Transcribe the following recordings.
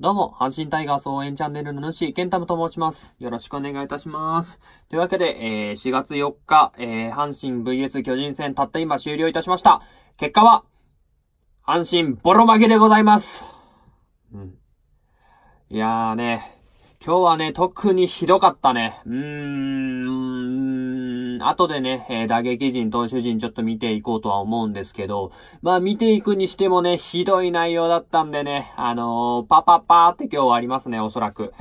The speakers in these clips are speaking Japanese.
どうも、阪神タイガース応援チャンネルの主、ケンタムと申します。よろしくお願いいたします。というわけで、えー、4月4日、えー、阪神 VS 巨人戦たった今終了いたしました。結果は、阪神ボロ負けでございます。うん。いやーね、今日はね、特にひどかったね。うーん、あ後でね、えー、打撃陣、投手陣ちょっと見ていこうとは思うんですけど、まあ見ていくにしてもね、ひどい内容だったんでね、あのー、パパパーって今日はありますね、おそらく。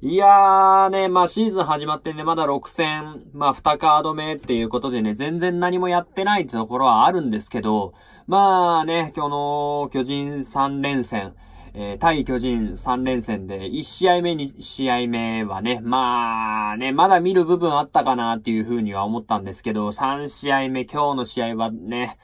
いやーね、まあシーズン始まってね、まだ6戦、まあ2カード目っていうことでね、全然何もやってないってところはあるんですけど、まあね、今日の巨人3連戦、えー、対巨人3連戦で、1試合目、2試合目はね、まあね、まだ見る部分あったかなっていうふうには思ったんですけど、3試合目、今日の試合はね、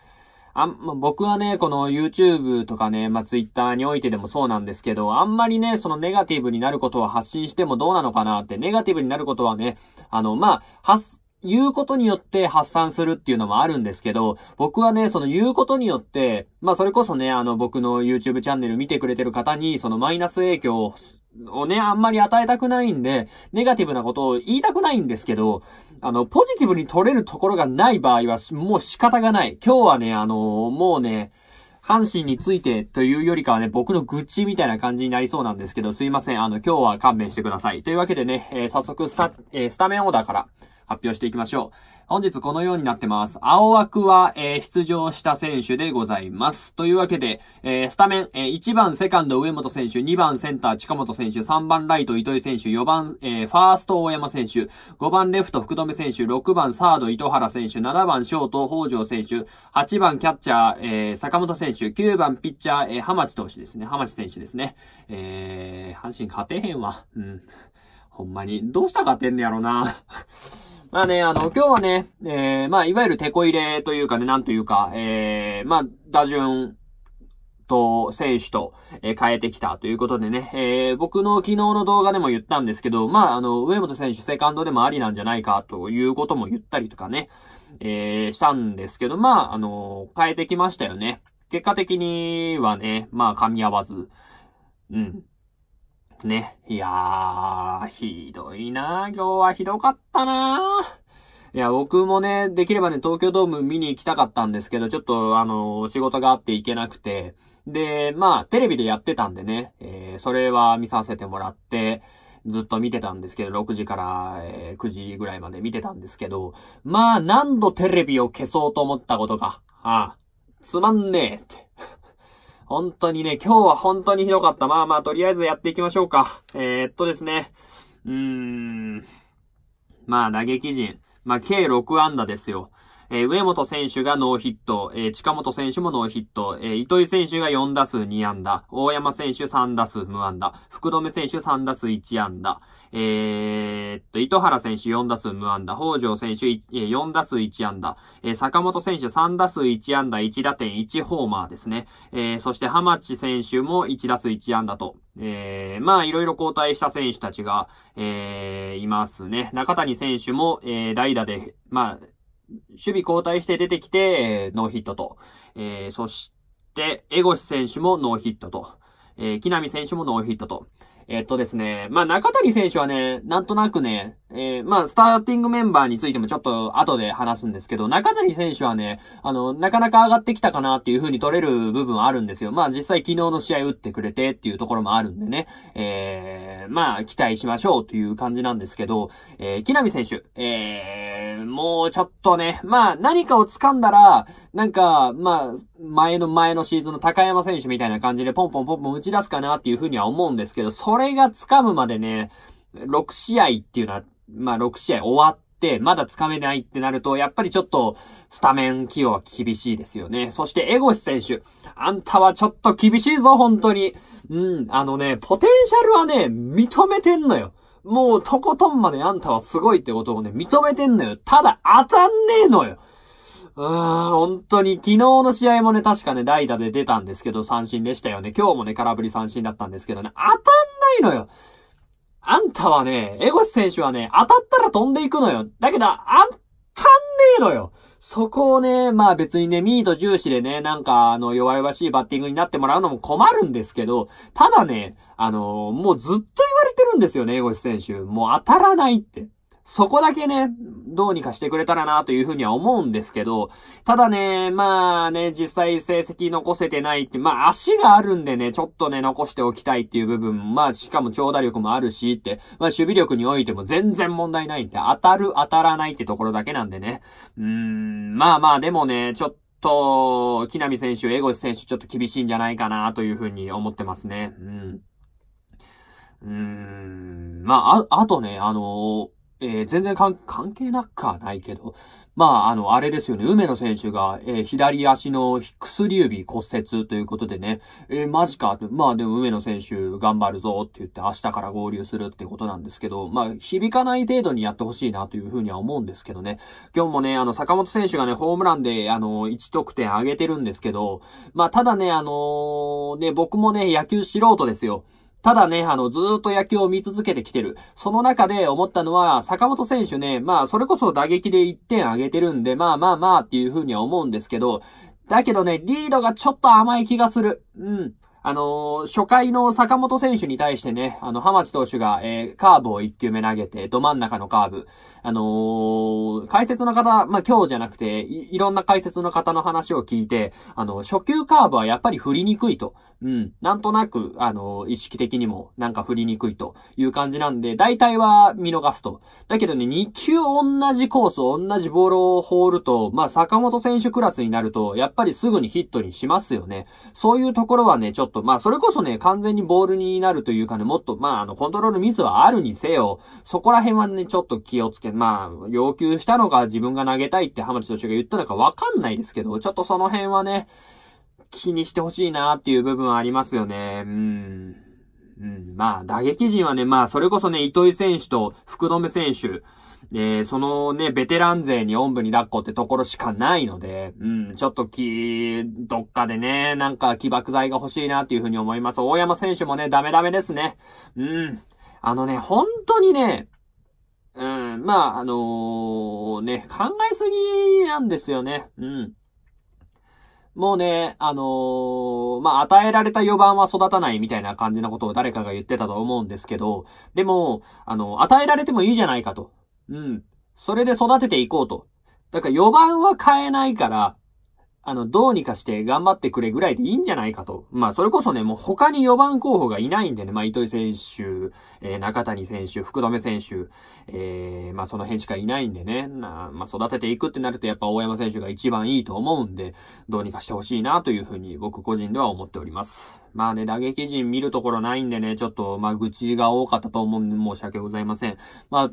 あん、ま、僕はね、この YouTube とかね、まあ、Twitter においてでもそうなんですけど、あんまりね、そのネガティブになることを発信してもどうなのかなって、ネガティブになることはね、あの、まあ、発、言うことによって発散するっていうのもあるんですけど、僕はね、その言うことによって、まあそれこそね、あの僕の YouTube チャンネル見てくれてる方に、そのマイナス影響をね、あんまり与えたくないんで、ネガティブなことを言いたくないんですけど、あの、ポジティブに取れるところがない場合は、もう仕方がない。今日はね、あのもうね、阪神についてというよりかはね、僕の愚痴みたいな感じになりそうなんですけど、すいません。あの、今日は勘弁してください。というわけでね、えー、早速スタ、えー、スタメンオーダーから、発表していきましょう。本日このようになってます。青枠は、えー、出場した選手でございます。というわけで、えー、スタメン、えー、1番セカンド上本選手、2番センター近本選手、3番ライト糸井選手、4番、えファースト大山選手、5番レフト福留選手、6番サード糸原選手、7番ショート北条選手、8番キャッチャー、え坂本選手、9番ピッチャー、え浜地投手ですね。浜地選手ですね。えー、阪神勝てへんわ。うん。ほんまに。どうしたら勝てんねやろな。まあね、あの、今日はね、えー、まあ、いわゆるテこ入れというかね、なんというか、えー、まあ、打順と、選手と、え変えてきたということでね、えー、僕の昨日の動画でも言ったんですけど、まあ、あの、上本選手セカンドでもありなんじゃないかということも言ったりとかね、えー、したんですけど、まあ、あの、変えてきましたよね。結果的にはね、まあ、噛み合わず、うん。ね。いやー、ひどいなー。今日はひどかったなー。いや、僕もね、できればね、東京ドーム見に行きたかったんですけど、ちょっと、あの仕事があって行けなくて、で、まあ、テレビでやってたんでね、えー、それは見させてもらって、ずっと見てたんですけど、6時から、え9時ぐらいまで見てたんですけど、まあ、何度テレビを消そうと思ったことか。ああ、つまんねえって。本当にね、今日は本当にひどかった。まあまあ、とりあえずやっていきましょうか。えー、っとですね。うーん。まあ、打撃陣。まあ、計6安打ですよ。えー、上本選手がノーヒット、えー、近本選手もノーヒット、えー、糸井選手が4打数2安打、大山選手3打数無安打、福留選手3打数1安打、えー、っと、糸原選手4打数無安打、北条選手4打数1安打、えー、坂本選手3打数1安打、1打点1ホーマーですね。えー、そして浜地選手も1打数1安打と、えー、まあ、いろいろ交代した選手たちが、えー、いますね。中谷選手も、えー、代打で、まあ、守備交代して出てきて、ノーヒットと。えー、そして、江越選手もノーヒットと。えー、木浪選手もノーヒットと。えー、っとですね、まあ中谷選手はね、なんとなくね、えー、まあスターティングメンバーについてもちょっと後で話すんですけど、中谷選手はね、あの、なかなか上がってきたかなっていう風に取れる部分あるんですよ。まあ実際昨日の試合打ってくれてっていうところもあるんでね、えー、まあ期待しましょうという感じなんですけど、えー、木浪選手、えー、もうちょっとね、まあ何かを掴んだら、なんか、まあ、前の前のシーズンの高山選手みたいな感じでポンポンポンポン打ち出すかなっていうふうには思うんですけど、それが掴むまでね、6試合っていうのは、まあ6試合終わって、まだ掴めないってなると、やっぱりちょっと、スタメン起用は厳しいですよね。そして、エゴシ選手。あんたはちょっと厳しいぞ、本当に。うん、あのね、ポテンシャルはね、認めてんのよ。もうとことんまであんたはすごいってことをね、認めてんのよ。ただ当たんねえのよ。うーん、本当に、昨日の試合もね、確かね、代打で出たんですけど、三振でしたよね。今日もね、空振り三振だったんですけどね、当たんないのよ。あんたはね、エゴス選手はね、当たったら飛んでいくのよ。だけど、あん足んねえのよそこをね、まあ別にね、ミート重視でね、なんかあの、弱々しいバッティングになってもらうのも困るんですけど、ただね、あのー、もうずっと言われてるんですよね、江越選手。もう当たらないって。そこだけね、どうにかしてくれたらなというふうには思うんですけど、ただね、まあね、実際成績残せてないって、まあ足があるんでね、ちょっとね、残しておきたいっていう部分、まあしかも長打力もあるしって、まあ守備力においても全然問題ないんで、当たる当たらないってところだけなんでね。うーん、まあまあでもね、ちょっと、と、木並選手、江越選手、ちょっと厳しいんじゃないかな、というふうに思ってますね。うん。うーん。まあ、あ、あとね、あのーえー、全然関係なくはないけど、まあ、あの、あれですよね、梅野選手が、えー、左足の薬指骨折ということでね、えー、マジか、まあでも梅野選手頑張るぞって言って明日から合流するってことなんですけど、まあ、響かない程度にやってほしいなというふうには思うんですけどね、今日もね、あの、坂本選手がね、ホームランで、あの、1得点上げてるんですけど、まあ、ただね、あのね、僕もね、野球素人ですよ。ただね、あの、ずっと野球を見続けてきてる。その中で思ったのは、坂本選手ね、まあ、それこそ打撃で1点上げてるんで、まあまあまあっていう風には思うんですけど、だけどね、リードがちょっと甘い気がする。うん。あのー、初回の坂本選手に対してね、あの、浜地投手が、えー、カーブを1球目投げて、ど真ん中のカーブ。あのー、解説の方、まあ、今日じゃなくてい、いろんな解説の方の話を聞いて、あの、初級カーブはやっぱり振りにくいと。うん。なんとなく、あの、意識的にもなんか振りにくいという感じなんで、大体は見逃すと。だけどね、2球同じコース、同じボールを放ると、まあ、坂本選手クラスになると、やっぱりすぐにヒットにしますよね。そういうところはね、ちょっとと、まあ、それこそね、完全にボールになるというかね、もっと、まあ、あの、コントロールミスはあるにせよ、そこら辺はね、ちょっと気をつけ、まあ、要求したのか、自分が投げたいって浜地投手が言ったのかわかんないですけど、ちょっとその辺はね、気にしてほしいなっていう部分はありますよね。うん。うん、まあ、打撃陣はね、まあ、それこそね、糸井選手と福留選手、で、そのね、ベテラン勢におんぶに抱っこってところしかないので、うん、ちょっとき、どっかでね、なんか起爆剤が欲しいなっていうふうに思います。大山選手もね、ダメダメですね。うん。あのね、本当にね、うん、まあ、あのー、ね、考えすぎなんですよね。うん。もうね、あのー、まあ、与えられた4番は育たないみたいな感じなことを誰かが言ってたと思うんですけど、でも、あの、与えられてもいいじゃないかと。うん。それで育てていこうと。だから4番は変えないから、あの、どうにかして頑張ってくれぐらいでいいんじゃないかと。まあ、それこそね、もう他に4番候補がいないんでね、まあ、糸井選手、えー、中谷選手、福留選手、えー、まあ、その辺しかいないんでね、なまあ、育てていくってなると、やっぱ大山選手が一番いいと思うんで、どうにかしてほしいなというふうに僕個人では思っております。まあね、打撃陣見るところないんでね、ちょっと、まあ、愚痴が多かったと思うんで、申し訳ございません。まあ、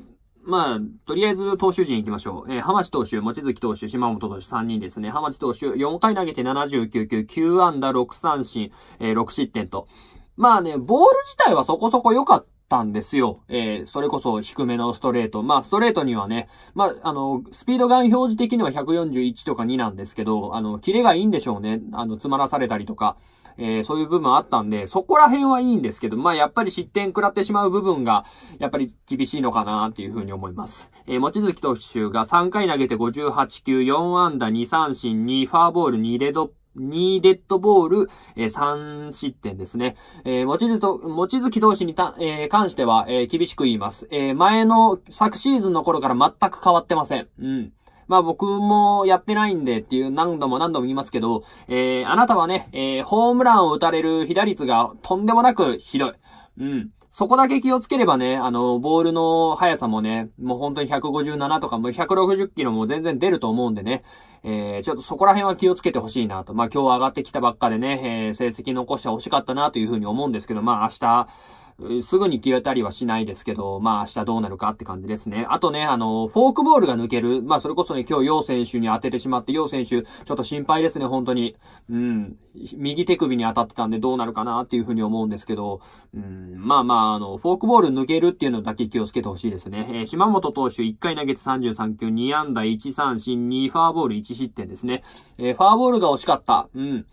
まあ、とりあえず投手陣行きましょう。えー、浜地投手、望月投手、島本投手3人ですね。浜地投手、4回投げて79球、9安打6三振、えー、6失点と。まあね、ボール自体はそこそこ良かったんですよ。えー、それこそ低めのストレート。まあ、ストレートにはね、まあ、あの、スピードガン表示的には141とか2なんですけど、あの、キレがいいんでしょうね。あの、詰まらされたりとか、えー、そういう部分あったんで、そこら辺はいいんですけど、まあ、やっぱり失点食らってしまう部分が、やっぱり厳しいのかなっていうふうに思います。えー、望月投手が3回投げて58球、4安打2三振、2ファーボール、2レドッ2デッドボール、えー、3失点ですね。えー、持ちずと、持ちずき投手にた、えー、関しては、えー、厳しく言います。えー、前の昨シーズンの頃から全く変わってません。うん。まあ僕もやってないんでっていう何度も何度も言いますけど、えー、あなたはね、えー、ホームランを打たれる被打率がとんでもなくひどい。うん。そこだけ気をつければね、あの、ボールの速さもね、もう本当に157とかも160キロも全然出ると思うんでね、えー、ちょっとそこら辺は気をつけてほしいなと。まあ、今日上がってきたばっかでね、えー、成績残してほしかったなというふうに思うんですけど、まあ、明日、すぐに消えたりはしないですけど、まあ明日どうなるかって感じですね。あとね、あの、フォークボールが抜ける。まあそれこそね、今日楊選手に当ててしまって、楊選手、ちょっと心配ですね、本当に。うん。右手首に当たってたんでどうなるかなっていうふうに思うんですけど、うん、まあまあ、あの、フォークボール抜けるっていうのだけ気をつけてほしいですね。えー、島本投手1回投げて33球、2安打1三振、2ファーボール1失点ですね。えー、ファーボールが惜しかった。うん。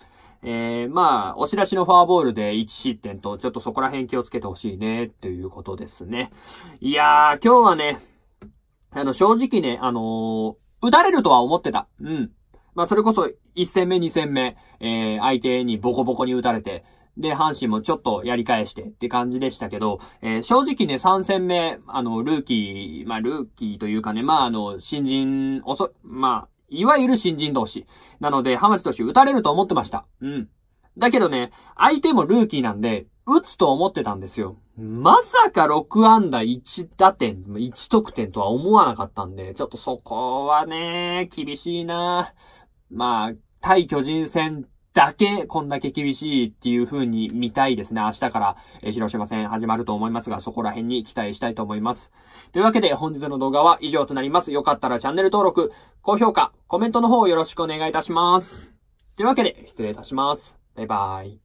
えー、まあ、押し出しのフォアボールで1失点と、ちょっとそこら辺気をつけてほしいね、ということですね。いやー、今日はね、あの、正直ね、あのー、打たれるとは思ってた。うん。まあ、それこそ、1戦目、2戦目、えー、相手にボコボコに打たれて、で、阪神もちょっとやり返してって感じでしたけど、えー、正直ね、3戦目、あの、ルーキー、まあ、ルーキーというかね、まあ、あの、新人、遅、まあ、いわゆる新人同士。なので、浜地投手打たれると思ってました。うん。だけどね、相手もルーキーなんで、打つと思ってたんですよ。まさか6安打1打点、1得点とは思わなかったんで、ちょっとそこはね、厳しいなまあ、対巨人戦だけ、こんだけ厳しいっていう風に見たいですね。明日から、え広島戦始まると思いますが、そこら辺に期待したいと思います。というわけで、本日の動画は以上となります。よかったらチャンネル登録、高評価、コメントの方よろしくお願いいたします。というわけで、失礼いたします。バイバイ。